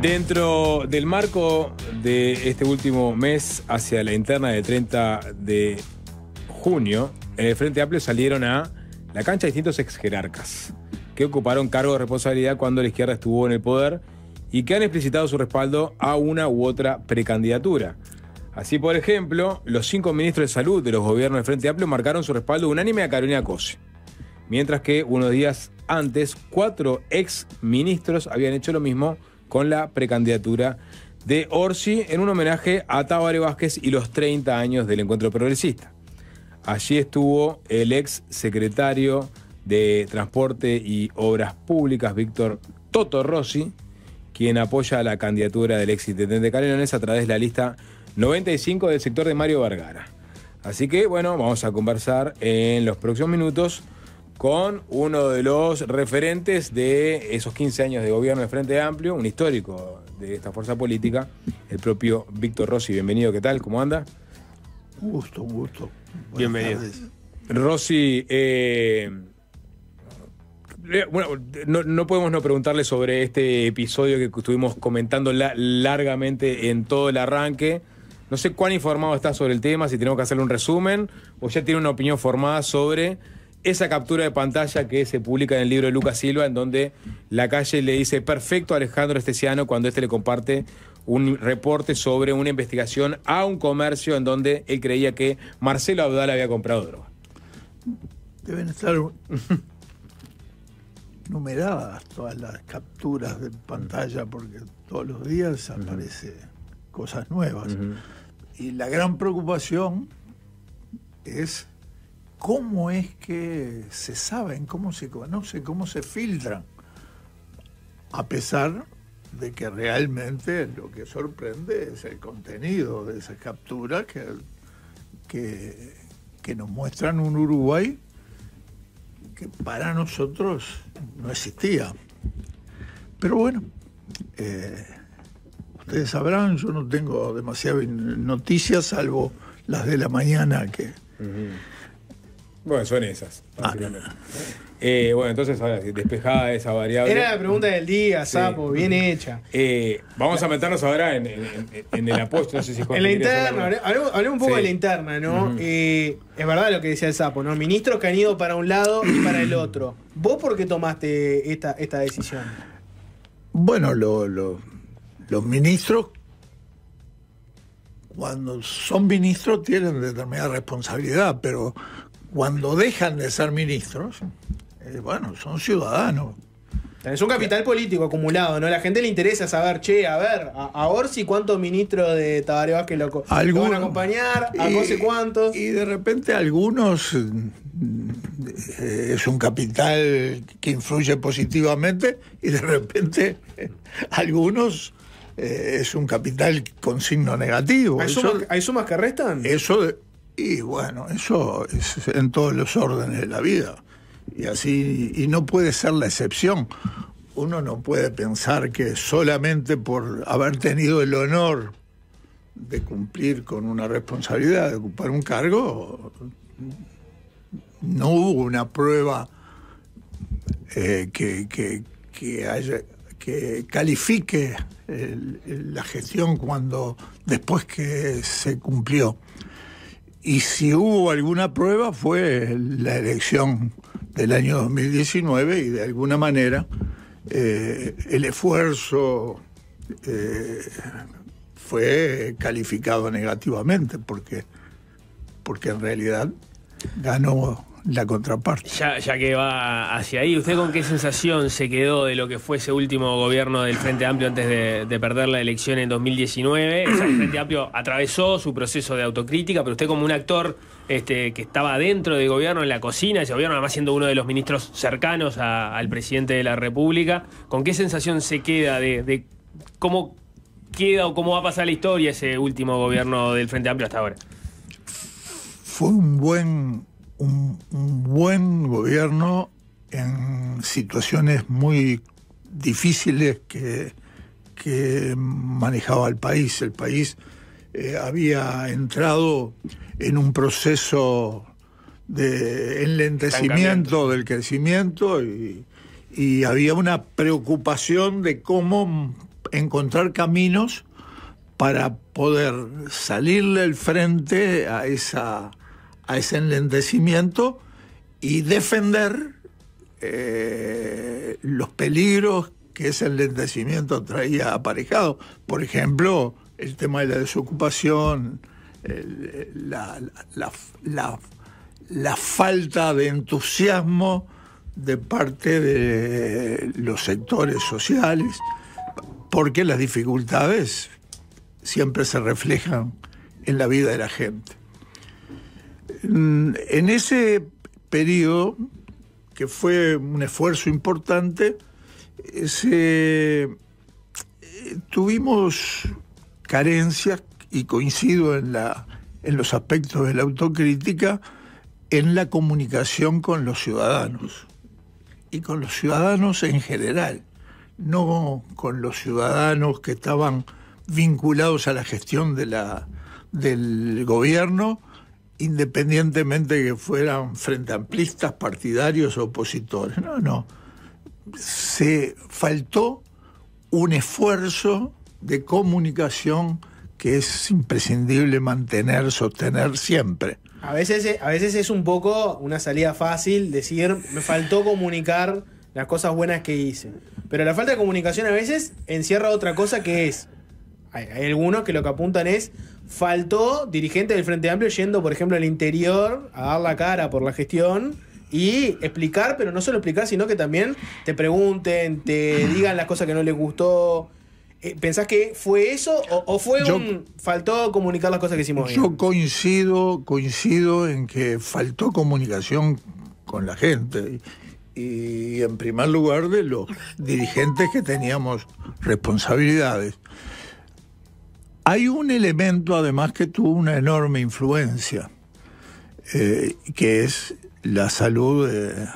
Dentro del marco de este último mes, hacia la interna de 30 de junio, en el Frente Amplio salieron a la cancha distintos ex jerarcas que ocuparon cargo de responsabilidad cuando la izquierda estuvo en el poder y que han explicitado su respaldo a una u otra precandidatura. Así, por ejemplo, los cinco ministros de salud de los gobiernos del Frente Amplio marcaron su respaldo unánime a Carolina Coche, mientras que unos días antes, cuatro ex ministros habían hecho lo mismo con la precandidatura de Orsi en un homenaje a Tabario Vázquez y los 30 años del encuentro progresista. Allí estuvo el ex secretario de Transporte y Obras Públicas, Víctor Toto Rossi, quien apoya la candidatura del ex intendente Calelones a través de la lista 95 del sector de Mario Vergara. Así que bueno, vamos a conversar en los próximos minutos con uno de los referentes de esos 15 años de gobierno de Frente Amplio, un histórico de esta fuerza política, el propio Víctor Rossi. Bienvenido, ¿qué tal? ¿Cómo anda? gusto, un gusto. Bienvenido. Rossi, eh, eh, bueno, no, podemos no preguntarle sobre este episodio que estuvimos comentando largamente en todo el arranque. No sé cuán informado está sobre el tema, si tenemos que hacerle un resumen o ya tiene una opinión formada sobre esa captura de pantalla que se publica en el libro de Lucas Silva, en donde la calle le dice perfecto a Alejandro Esteciano cuando éste le comparte un reporte sobre una investigación a un comercio en donde él creía que Marcelo Abdal había comprado droga. Deben estar numeradas todas las capturas de pantalla porque todos los días aparecen cosas nuevas. Y la gran preocupación es cómo es que se saben, cómo se conocen, cómo se filtran, a pesar de que realmente lo que sorprende es el contenido de esas capturas que, que, nos muestran un Uruguay que para nosotros no existía. Pero bueno, eh, ustedes sabrán, yo no tengo demasiadas noticias salvo las de la mañana que... Bueno, son esas, ah. eh, bueno, entonces, ahora, despejada esa variable. Era la pregunta del día, sapo, bien hecha. Eh, vamos a meternos ahora en, el apuesto, no sé si En la interna, hablemos, un poco de la interna, ¿no? Eh, es verdad lo que decía el sapo, ¿no? Ministros que han ido para un lado y para el otro. ¿Vos por qué tomaste esta, esta decisión? Bueno, los ministros, cuando son ministros, tienen determinada responsabilidad, pero cuando dejan de ser ministros, eh, bueno, son ciudadanos. Es un capital político acumulado, ¿no? La gente le interesa saber, che, a ver, a, Orsi cuántos ministros de Tabaré que lo, van a acompañar, a sé cuántos. Y de repente algunos eh, es un capital que influye positivamente y de repente algunos eh, es un capital con signo negativo. ¿Hay, sumas, ¿Hay sumas que restan? Eso y bueno, eso es en todos los órdenes de la vida. Y así, y no puede ser la excepción. Uno no puede pensar que solamente por haber tenido el honor de cumplir con una responsabilidad, de ocupar un cargo, no hubo una prueba eh, que, haya, que califique la gestión cuando después que se cumplió. Y si hubo alguna prueba fue la elección del año 2019 y de alguna manera eh, el esfuerzo eh, fue calificado negativamente porque, porque en realidad ganó la contraparte. Ya, que va hacia ahí, ¿usted con qué sensación se quedó de lo que fue ese último gobierno del Frente Amplio antes de, perder la elección en 2019? el Frente Amplio atravesó su proceso de autocrítica, pero usted como un actor este, que estaba dentro del gobierno, en la cocina, ese gobierno además siendo uno de los ministros cercanos al presidente de la República, ¿con qué sensación se queda de cómo queda o cómo va a pasar la historia ese último gobierno del Frente Amplio hasta ahora? Fue un buen un, buen gobierno en situaciones muy difíciles que, manejaba el país. El país eh, había entrado en un proceso de enlentecimiento del crecimiento y, había una preocupación de cómo encontrar caminos para poder salirle el frente a esa a ese enlentecimiento y defender eh, los peligros que ese enlentecimiento traía aparejado. Por ejemplo, el tema de la desocupación, la, falta de entusiasmo de parte de los sectores sociales, porque las dificultades siempre se reflejan en la vida de la gente. Mm, en ese periodo, que fue un esfuerzo importante, eh, eh, tuvimos carencias, y coincido en, los aspectos de la autocrítica, en la comunicación con los ciudadanos y con los ciudadanos en general, no con los ciudadanos que estaban vinculados a la gestión del gobierno, independientemente que fueran frente amplistas, partidarios o opositores. No, no. Se faltó un esfuerzo de comunicación que es imprescindible mantener, sostener siempre. A veces, a veces es un poco una salida fácil decir, me faltó comunicar las cosas buenas que hice. Pero la falta de comunicación a veces encierra otra cosa que es, hay algunos que lo que apuntan es faltó dirigente del Frente Amplio yendo, por ejemplo, al interior a dar la cara por la gestión y explicar, pero no solo explicar, sino que también te pregunten, te ah. digan las cosas que no les gustó. Eh, ¿Pensás que fue eso o, fue un... faltó comunicar las cosas que hicimos? Yo coincido, coincido en que faltó comunicación con la gente y en primer lugar de los dirigentes que teníamos responsabilidades. Hay un elemento además que tuvo una enorme influencia, eh, que es la salud de,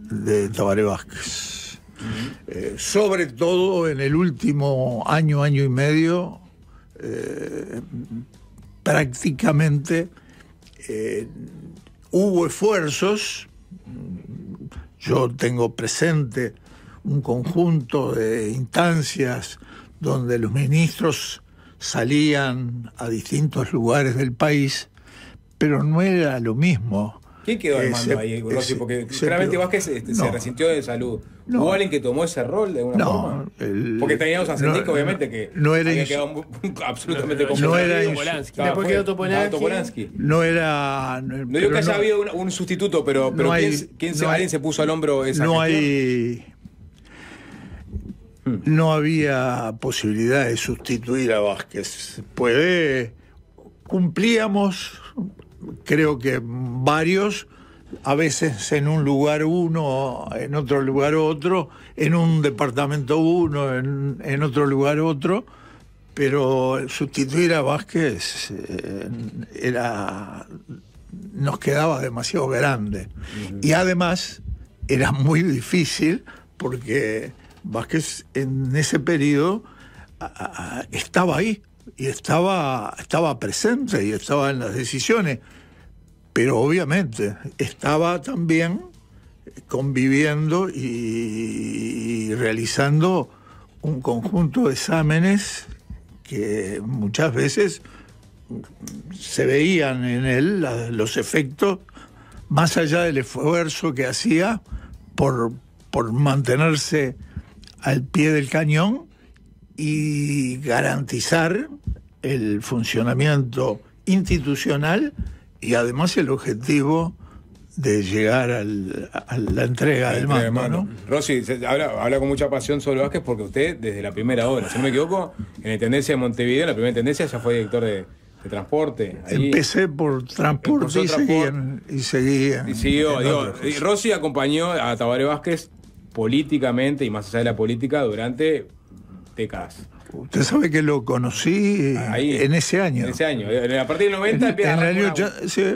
de Tabaré Vázquez. Eh, sobre todo en el último año, año y medio, eh, prácticamente hubo esfuerzos, yo tengo presente un conjunto de instancias donde los ministros salían a distintos lugares del país, pero no era lo mismo. ¿Quién quedó armando ahí, Porque claramente Vázquez se este, resintió de salud. ¿Hubo alguien que tomó ese rol de alguna no, forma? Porque teníamos a Sendic, obviamente, que no era había quedado absolutamente No era Después quedó Topolansky. No era. No, digo que haya habido un, sustituto, pero, pero ¿quién, se, alguien se puso al hombro esa No hay Mm. no había posibilidad de sustituir a Vázquez. Puede, cumplíamos, creo que varios, a veces en un lugar uno, en otro lugar otro, en un departamento uno, en, otro lugar otro, pero sustituir a Vázquez eh, era nos quedaba demasiado grande. Y además era muy difícil porque Vázquez en ese periodo estaba ahí y estaba, estaba presente y estaba en las decisiones, pero obviamente estaba también conviviendo y, realizando un conjunto de exámenes que muchas veces se veían en él los efectos más allá del esfuerzo que hacía por mantenerse al pie del cañón y garantizar el funcionamiento institucional y además el objetivo de llegar a la entrega del mano. mando. Rossi, habla, con mucha pasión sobre Vázquez porque usted, desde la primera hora, si no me equivoco, en la tendencia de Montevideo, la primera tendencia, ya fue director de, transporte. Empecé por transporte, y, Seguía, y, y siguió. acompañó a Tabaré Vázquez políticamente y más allá de la política durante décadas. Usted sabe que lo conocí eh, en ese año. En ese año. A partir del 90 En, el año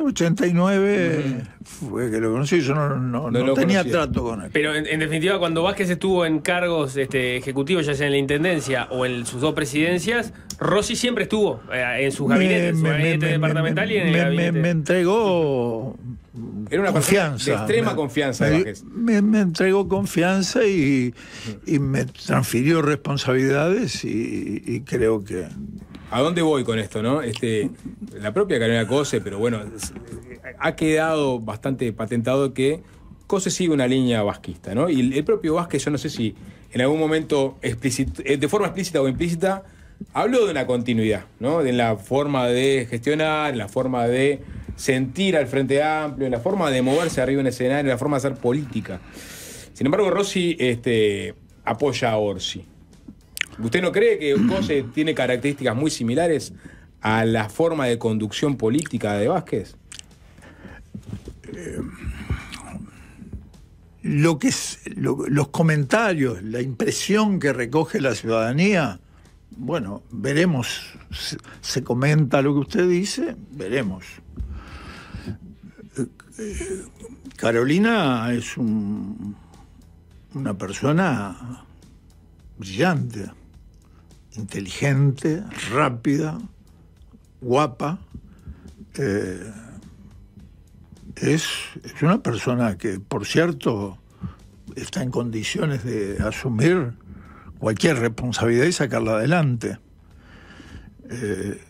89 fue que lo conocí. Yo no, no, tenía trato con él. Pero en, definitiva, cuando Vázquez estuvo en cargos este, ejecutivos, ya sea en la intendencia o en sus dos presidencias, Rossi siempre estuvo eh, en sus gabinetes, en su gabinete departamental y en el gabinete. me entregó era una confianza. De extrema confianza, me, entregó confianza y, me transfirió responsabilidades y, creo que ¿A dónde voy con esto, no? Este, la propia Carolina Cose, pero bueno, ha quedado bastante patentado que Cose sigue una línea vasquista, ¿no? Y el propio Vázquez, yo no sé si en algún momento, eh, de forma explícita o implícita, habló de una continuidad, ¿no? De la forma de gestionar, en la forma de sentir al Frente Amplio, en la forma de moverse arriba en escenario, en la forma de hacer política. Sin embargo, Rossi este, apoya a Orsi. ¿Usted no cree que Orsi tiene características muy similares a la forma de conducción política de Vázquez? Eh, lo que es, los comentarios, la impresión que recoge la ciudadanía, bueno, veremos. se comenta lo que usted dice, veremos. Carolina es una persona brillante, inteligente, rápida, guapa. Eh, es, una persona que, por cierto, está en condiciones de asumir cualquier responsabilidad y sacarla adelante. Eh,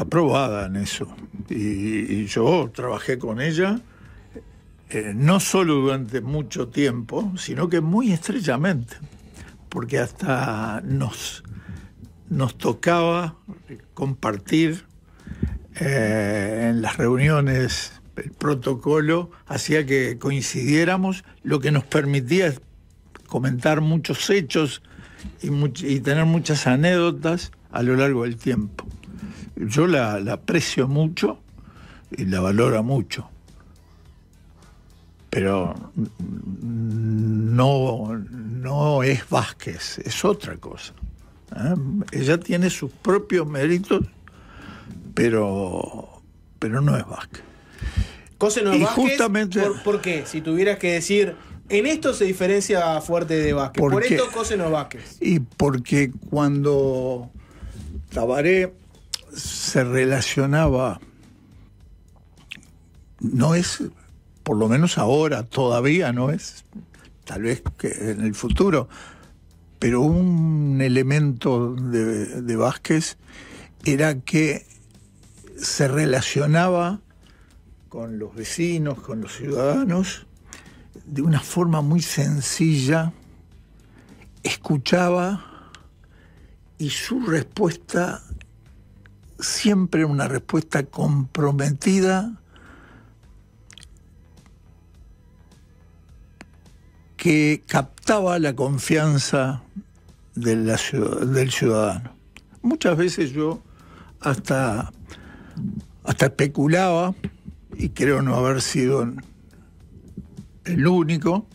está en eso. Y, yo trabajé con ella eh, no solo durante mucho tiempo, sino que muy estrechamente, porque hasta nos, nos tocaba compartir eh, en las reuniones el protocolo hacía que coincidiéramos, lo que nos permitía comentar muchos hechos y tener muchas anécdotas a lo largo del tiempo yo la, aprecio mucho y la valoro mucho. Pero no, no es Vázquez, es otra cosa. ¿eh? Ella tiene sus propios méritos, pero, pero no es Vázquez. Cose no es Vázquez, justamente, por, qué? Si tuvieras que decir, en esto se diferencia fuerte de Vázquez. por esto Cose no es Vázquez. Y porque cuando Tabaré se relacionaba, no es, por lo menos ahora, todavía no es, tal vez que en el futuro, pero un elemento de, de Vázquez era que se relacionaba con los vecinos, con los ciudadanos, de una forma muy sencilla, escuchaba y su respuesta siempre una respuesta comprometida que captaba la confianza del ciudadano. Muchas veces yo hasta, hasta especulaba, y creo no haber sido el único,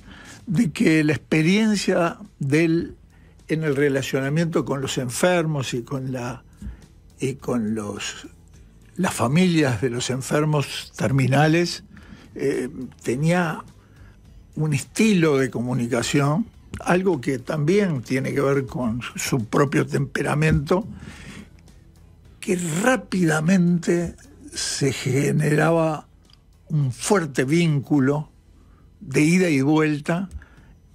de que la experiencia de él en el relacionamiento con los enfermos y con la y con los, las familias de los enfermos terminales, eh, tenía un estilo de comunicación, algo que también tiene que ver con su propio temperamento, que rápidamente se generaba un fuerte vínculo de ida y vuelta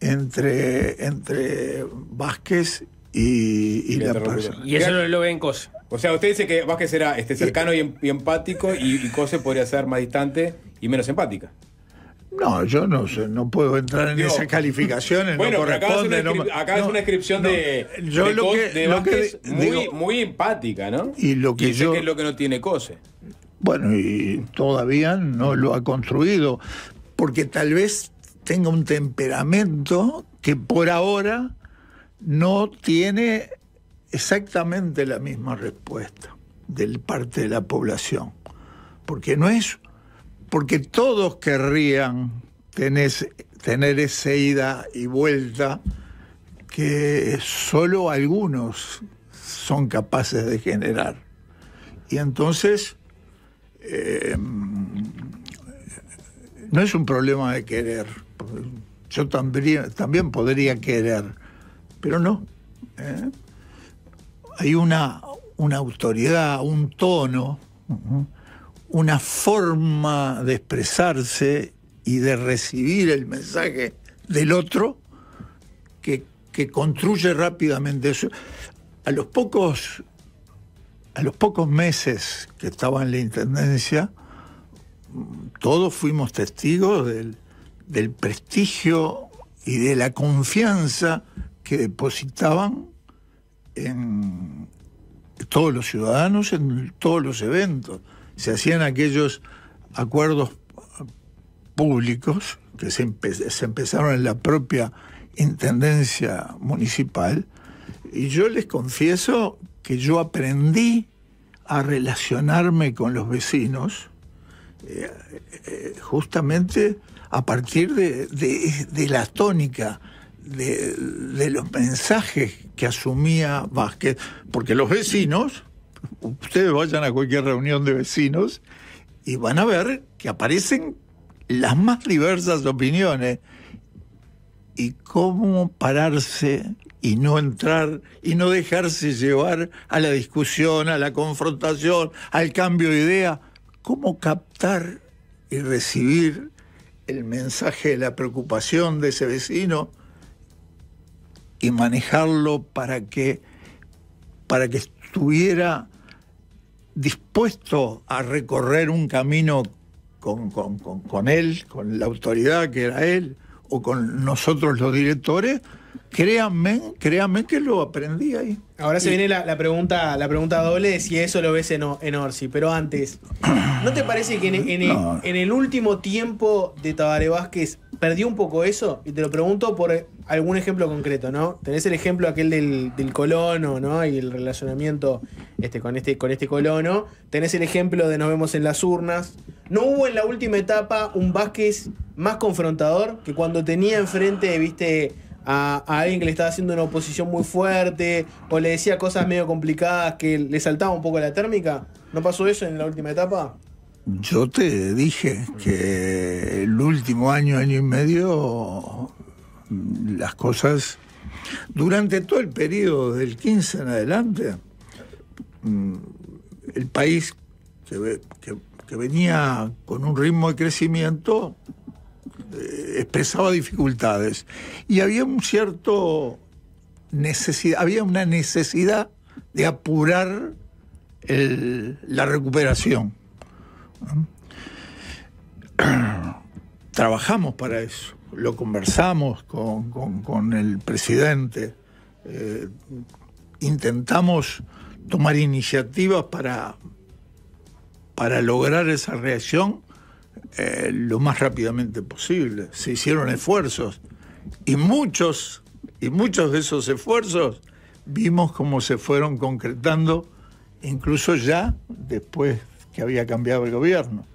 entre, entre Vázquez y, la persona. Y eso lo, ven Cosas. O sea, usted dice que Vázquez era este, cercano y, em-, empático y, Cose podría ser más distante y menos empática. No, yo no sé, no puedo entrar en esas calificaciones. Bueno, no corresponde, acá, es una, descripción de, lo que, Vázquez muy, empática, ¿no? Y lo que yo, que es lo que no tiene Cose. Bueno, y todavía no lo ha construido, porque tal vez tenga un temperamento que por ahora no tiene exactamente la misma respuesta del parte de la población. Porque no es, porque todos querrían tener, tener esa ida y vuelta que solo algunos son capaces de generar. Y entonces, em, no es un problema de querer. Yo también, podría querer, pero no. ¿eh? hay una, autoridad, un tono, una forma de expresarse y de recibir el mensaje del otro que, construye rápidamente eso. A los pocos a los pocos meses que estaba en la Intendencia, todos fuimos testigos del prestigio y de la confianza que depositaban en todos los ciudadanos, en todos los eventos. Se hacían aquellos acuerdos públicos que se, empezaron en la propia intendencia municipal. Y yo les confieso que yo aprendí a relacionarme con los vecinos eh, eh, justamente a partir de, de, la tónica de, los mensajes que asumía Vázquez, porque los vecinos, ustedes vayan a cualquier reunión de vecinos y van a ver que aparecen las más diversas opiniones y cómo pararse y no entrar y no dejarse llevar a la discusión, a la confrontación, al cambio de idea, cómo captar y recibir el mensaje de la preocupación de ese vecino y manejarlo para que, para que estuviera dispuesto a recorrer un camino con, él, con la autoridad que era él, o con nosotros los directores, créanme, créanme que lo aprendí ahí. Ahora se viene la, pregunta, la pregunta doble de si eso lo ves en, Orsi, pero antes, ¿no te parece que en, el, último tiempo de Tabare Vázquez perdió un poco eso? Y te lo pregunto por, algún ejemplo concreto, ¿no? Tenés el ejemplo aquel del, colono, ¿no? Y el relacionamiento este, con, este, con este colono. Tenés el ejemplo de nos vemos en las urnas. ¿No hubo en la última etapa un Vázquez más confrontador que cuando tenía enfrente, viste, a, a, alguien que le estaba haciendo una oposición muy fuerte o le decía cosas medio complicadas que le saltaba un poco la térmica? ¿No pasó eso en la última etapa? Yo te dije que el último año, año y medio Mm, las cosas durante todo el periodo del 15 en adelante, mm, el país que, venía con un ritmo de crecimiento eh, expresaba dificultades y había un cierto necesidad, había una necesidad de apurar la recuperación. Trabajamos para eso lo conversamos con, el presidente, eh, intentamos tomar iniciativas para, para lograr esa reacción eh, lo más rápidamente posible. Se hicieron esfuerzos y muchos, y muchos de esos esfuerzos vimos cómo se fueron concretando, incluso ya después que había cambiado el gobierno.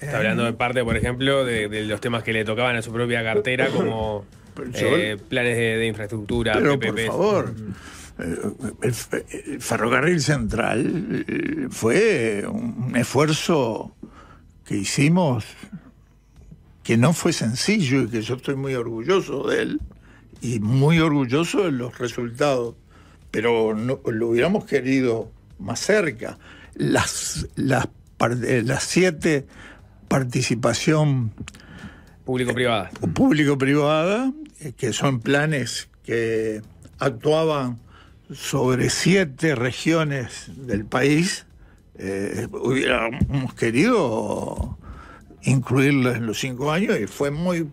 Está hablando de parte, por ejemplo, de, los temas que le tocaban a su propia cartera, como eh, planes de, infraestructura. Pero por favor, eh, el, ferrocarril central eh, fue un esfuerzo que hicimos que no fue sencillo y que yo estoy muy orgulloso de él y muy orgulloso de los resultados, pero no, lo hubiéramos querido más cerca. Las, las eh, las siete, participación público-privada. Eh, público-privada, eh, que son planes que actuaban sobre siete regiones del país. hubiéramos querido incluirlos en los cinco años y fue muy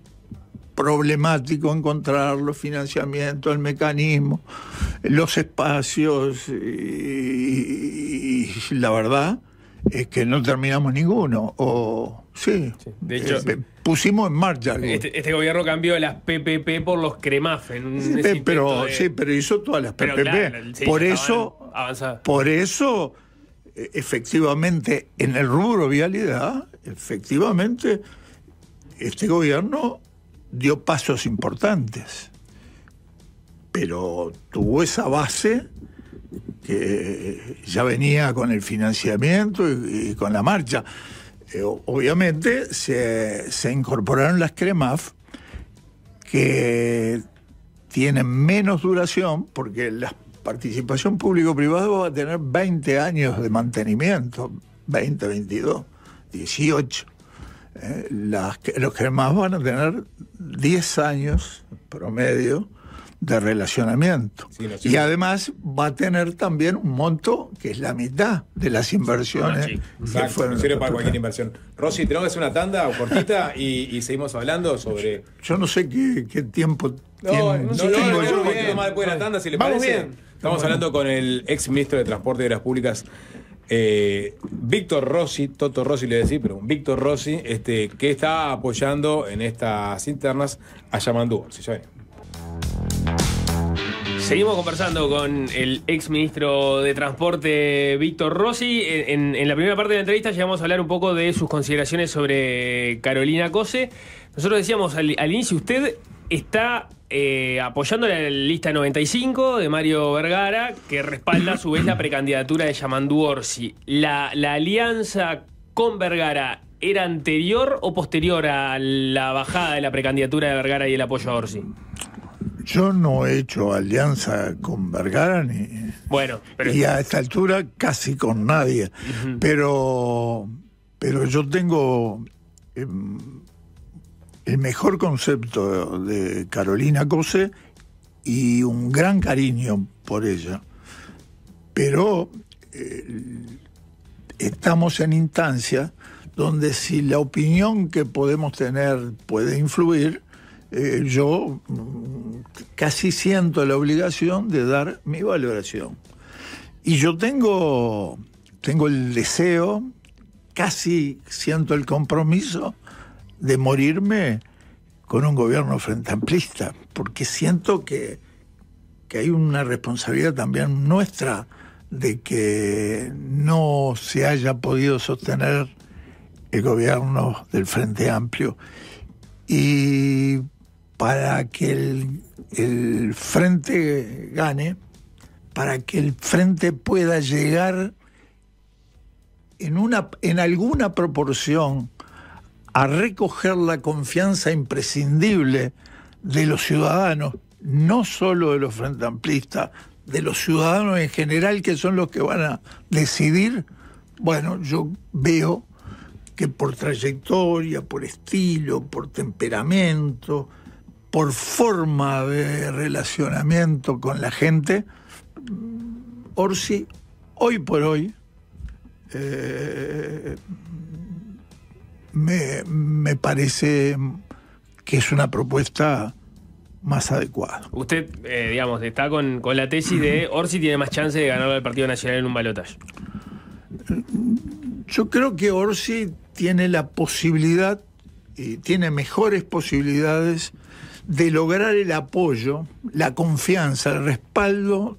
problemático encontrar los financiamientos, el mecanismo, los espacios y la verdad es eh, que no terminamos ninguno. O, sí, de hecho, eh, pusimos en marcha este, este, gobierno cambió las PPP por los cremafen. Sí, pero, sí, pero hizo todas las PPP. por, eso, por eh, eso, efectivamente, en el rubro vialidad, efectivamente, este gobierno dio pasos importantes. Pero tuvo esa base que ya venía con el financiamiento y, con la marcha. Eh, obviamente se, incorporaron las CREMAF que tienen menos duración porque la participación público-privada va a tener 20 años de mantenimiento, 20, 22, 18. las, los CREMAF van a tener 10 años promedio de relacionamiento. y además va a tener también un monto que es la mitad de las inversiones. Ah, que fueron sirve para cualquier inversión. Rosy, tenemos que hacer una tanda o cortita y, seguimos hablando sobre... Yo, no sé qué, tiempo... No, no, no, Vamos Bien. Estamos hablando con el ex ministro de Transporte y las Públicas, eh, Víctor Rossi, Toto Rossi le decía, pero Víctor Rossi, este, que está apoyando en estas internas a Yamandú. Si ya Seguimos conversando con el ex ministro de Transporte, Víctor Rossi. En, la primera parte de la entrevista llegamos a hablar un poco de sus consideraciones sobre Carolina Cose. Nosotros decíamos al, inicio, usted está eh, apoyando la lista 95 de Mario Vergara, que respalda a su vez la precandidatura de Yamandú Orsi. La, la alianza con Vergara era anterior o posterior a la bajada de la precandidatura de Vergara y el apoyo a Orsi? Yo no he hecho alianza con Vergara ni. Bueno, Y a esta altura casi con nadie. Pero. Pero yo tengo. Em, el mejor concepto de Carolina Cose y un gran cariño por ella. Pero eh, estamos en instancias donde si la opinión que podemos tener puede influir, eh, yo mm, casi siento la obligación de dar mi valoración. Y yo tengo, tengo el deseo, casi siento el compromiso de morirme con un gobierno frente amplista, porque siento que, que hay una responsabilidad también nuestra de que no se haya podido sostener el gobierno del Frente Amplio. Y para que el, frente gane, para que el frente pueda llegar en, en alguna proporción a recoger la confianza imprescindible de los ciudadanos, no solo de los frente amplistas, de los ciudadanos en general que son los que van a decidir, bueno, yo veo que por trayectoria, por estilo, por temperamento, por forma de relacionamiento con la gente, Orsi hoy por hoy eh, me, parece que es una propuesta más adecuada. Usted, eh, digamos, está con, la tesis de Orsi tiene más chance de ganar al Partido Nacional en un balotaje. Yo creo que Orsi tiene la posibilidad y tiene mejores posibilidades de lograr el apoyo, la confianza, el respaldo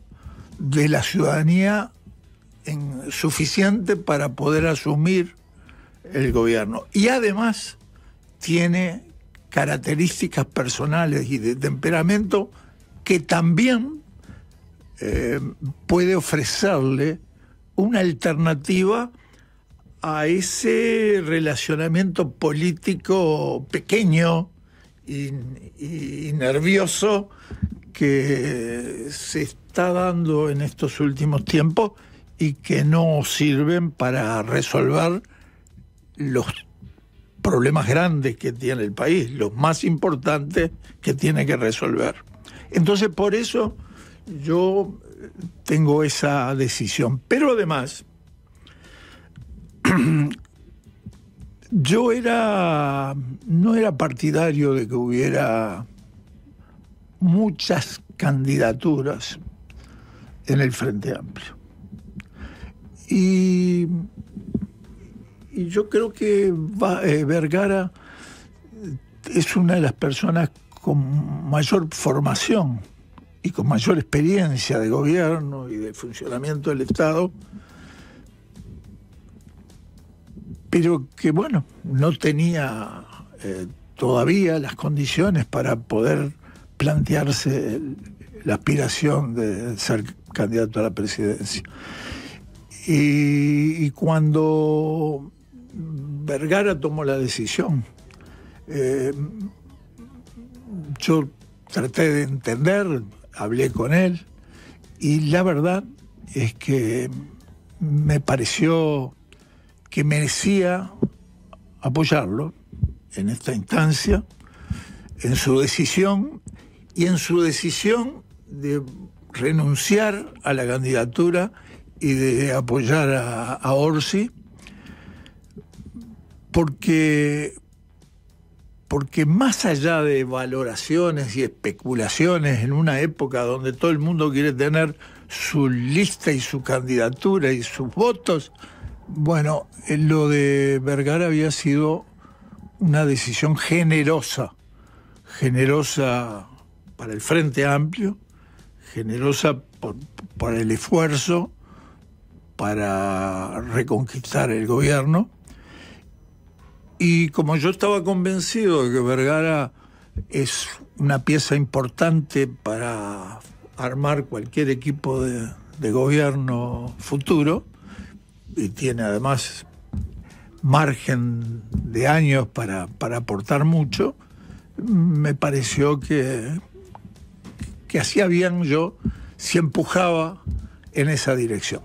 de la ciudadanía suficiente para poder asumir el gobierno. Y además tiene características personales y de temperamento que también eh, puede ofrecerle una alternativa a ese relacionamiento político pequeño, y, nervioso que se está dando en estos últimos tiempos y que no sirven para resolver los problemas grandes que tiene el país, los más importantes que tiene que resolver. Entonces, por eso yo tengo esa decisión. Pero además, eh, yo no era partidario de que hubiera muchas candidaturas en el Frente Amplio. Y, y yo creo que eh, Vergara es una de las personas con mayor formación y con mayor experiencia de gobierno y de funcionamiento del Estado pero que bueno, no tenía eh, todavía las condiciones para poder plantearse la aspiración de ser candidato a la presidencia. Y, cuando Vergara tomó la decisión, eh, yo traté de entender, hablé con él, y la verdad es que me pareció que merecía apoyarlo en esta instancia, en su decisión y en su decisión de renunciar a la candidatura y de apoyar a, Orsi, porque, porque más allá de valoraciones y especulaciones en una época donde todo el mundo quiere tener su lista y su candidatura y sus votos, bueno, eh, lo de Vergara había sido una decisión generosa, generosa para el Frente Amplio, generosa por, el esfuerzo para reconquistar el gobierno. Y como yo estaba convencido de que Vergara es una pieza importante para armar cualquier equipo de gobierno futuro, y tiene además margen de años para, aportar mucho, me pareció que, que hacía bien yo si empujaba en esa dirección.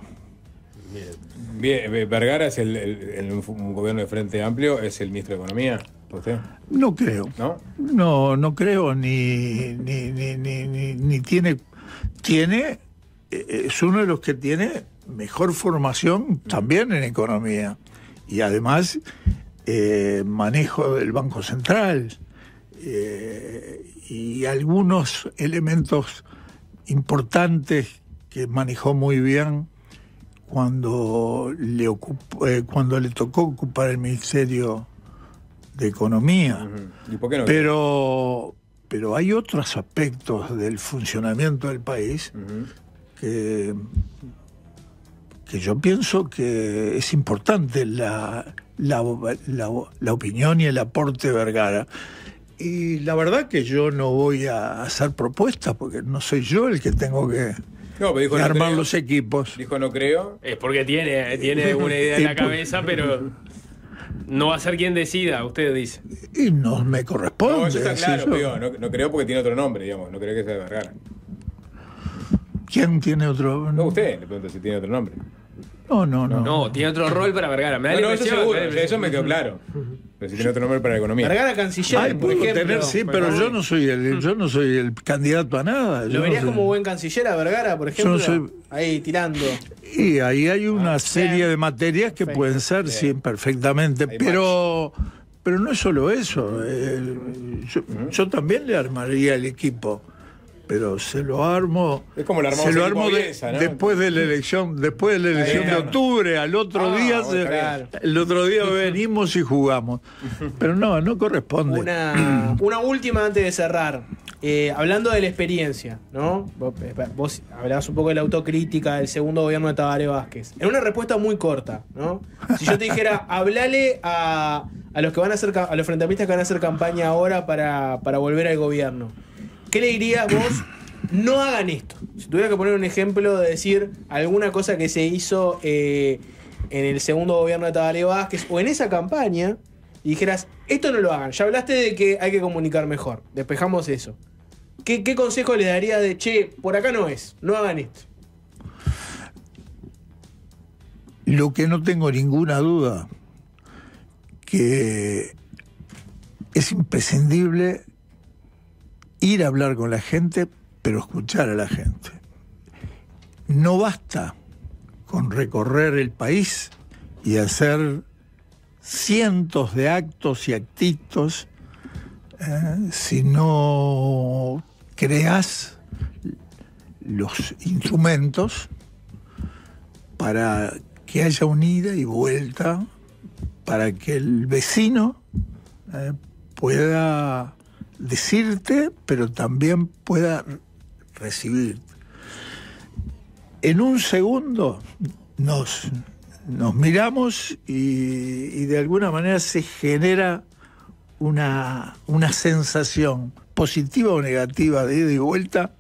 Bien, eh, Vergara es el, un gobierno de Frente Amplio, es el ministro de Economía. ¿Usted? No creo. ¿No? No, no creo, ni, ni, ni, tiene. Tiene. Eh, es uno de los que tiene mejor formación también en economía y además eh, manejo del Banco Central eh, y algunos elementos importantes que manejó muy bien cuando le, eh, cuando le tocó ocupar el Ministerio de Economía. Pero, pero hay otros aspectos del funcionamiento del país que yo pienso que es importante la, la, opinión y el aporte de Vergara. Y la verdad que yo no voy a hacer propuestas porque no soy yo el que tengo que, armar los equipos. Dijo no creo. Es porque tiene, tiene una idea en la cabeza, pero no va a ser quien decida, usted dice. Y no me corresponde. No, no, creo porque tiene otro nombre, digamos. No creo que sea Vergara. ¿Quién tiene otro nombre? No, usted le pregunto si tiene otro nombre. No, no, no. No, tiene otro rol para Vergara. Me da eso, me quedó claro. Pero si tiene otro nombre para la economía. Vergara canciller, por ejemplo. Tener, sí, pero yo no soy el, yo no soy el candidato a nada. ¿Lo verías como buen canciller a Vergara, por ejemplo? Ahí tirando. Y ahí hay una ah, serie de materias que pueden ser, sí, perfectamente. pero. Pero no es solo eso. Eh, yo, también le armaría el equipo pero se lo armo. Es como después de la elección, después de la elección de octubre, al otro ah, día, el otro día venimos y jugamos. Pero no, no corresponde. Una, última antes de cerrar. Eh, hablando de la experiencia, ¿no? Eh, vos, hablabas un poco de la autocrítica del segundo gobierno de Tabaré Vázquez. En una respuesta muy corta, ¿no? Si yo te dijera, hablale a, los que van a hacer a los que van a hacer campaña ahora para, para volver al gobierno. ¿qué le dirías vos? No hagan esto. Si tuviera que poner un ejemplo de decir alguna cosa que se hizo eh, en el segundo gobierno de Tabaré Vázquez o en esa campaña y dijeras, esto no lo hagan. Ya hablaste de que hay que comunicar mejor. Despejamos eso. ¿Qué, qué consejo le darías de, che, por acá no es, no hagan esto? Lo que no tengo ninguna duda, que es imprescindible ir a hablar con la gente, pero escuchar a la gente. No basta con recorrer el país y hacer cientos de actos y actitos eh, si no creas los instrumentos para que haya unida y vuelta, para que el vecino eh, pueda decirte, pero también pueda recibir... En un segundo nos, miramos y, de alguna manera se genera una, sensación positiva o negativa de ida y vuelta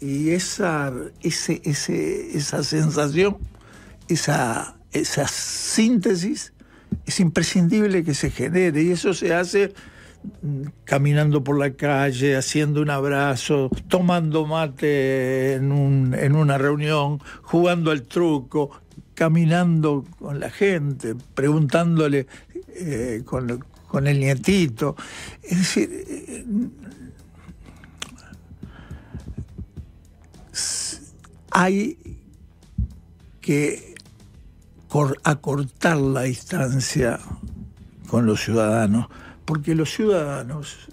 y esa, esa sensación, esa, esa síntesis es imprescindible que se genere y eso se hace caminando por la calle, haciendo un abrazo, tomando mate en, una reunión, jugando al truco, caminando con la gente, preguntándole eh, con, el nietito. Es decir, eh, hay que acortar la distancia con los ciudadanos porque los ciudadanos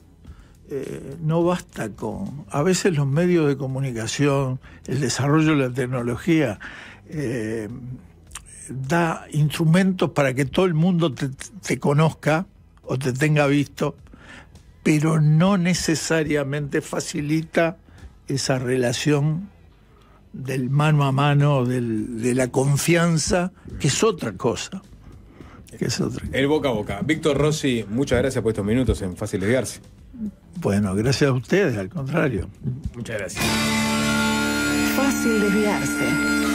eh, no basta con, a veces los medios de comunicación, el desarrollo de la tecnología, eh, da instrumentos para que todo el mundo te, conozca o te tenga visto, pero no necesariamente facilita esa relación del mano a mano, de la confianza, que es otra cosa es otro. El boca a boca. Víctor Rossi, muchas gracias por estos minutos en Fácil de Desviarse. Bueno, gracias a ustedes, al contrario. Muchas gracias. Fácil Desviarse.